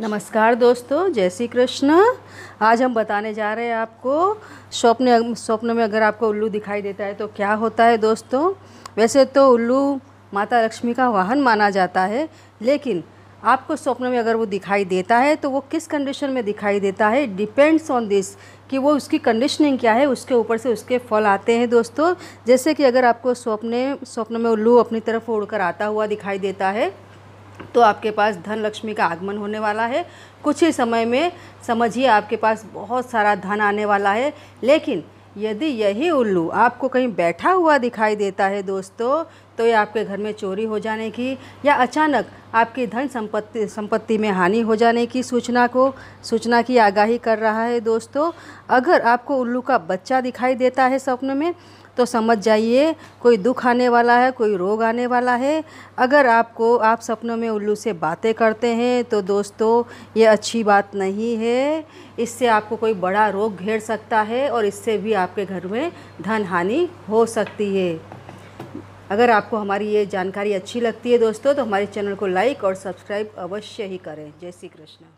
नमस्कार दोस्तों जय श्री कृष्ण आज हम बताने जा रहे हैं आपको स्वप्न स्वप्न में अगर आपको उल्लू दिखाई देता है तो क्या होता है दोस्तों वैसे तो उल्लू माता लक्ष्मी का वाहन माना जाता है लेकिन आपको स्वप्न में अगर वो दिखाई देता है तो वो किस कंडीशन में दिखाई देता है डिपेंड्स ऑन दिस कि वो उसकी कंडीशनिंग क्या है उसके ऊपर से उसके फल आते हैं दोस्तों जैसे कि अगर आपको स्वप्न स्वप्न में उल्लू अपनी तरफ उड़कर आता हुआ दिखाई देता है तो आपके पास धन लक्ष्मी का आगमन होने वाला है कुछ ही समय में समझिए आपके पास बहुत सारा धन आने वाला है लेकिन यदि यही उल्लू आपको कहीं बैठा हुआ दिखाई देता है दोस्तों तो ये आपके घर में चोरी हो जाने की या अचानक आपकी धन संपत्ति संपत्ति में हानि हो जाने की सूचना को सूचना की आगाही कर रहा है दोस्तों अगर आपको उल्लू का बच्चा दिखाई देता है सपने में तो समझ जाइए कोई दुख आने वाला है कोई रोग आने वाला है अगर आपको आप सपनों में उल्लू से बातें करते हैं तो दोस्तों ये अच्छी बात नहीं है इससे आपको कोई बड़ा रोग घेर सकता है और इससे भी आपके घर में धन हानि हो सकती है अगर आपको हमारी ये जानकारी अच्छी लगती है दोस्तों तो हमारे चैनल को लाइक और सब्सक्राइब अवश्य ही करें जय श्री कृष्णा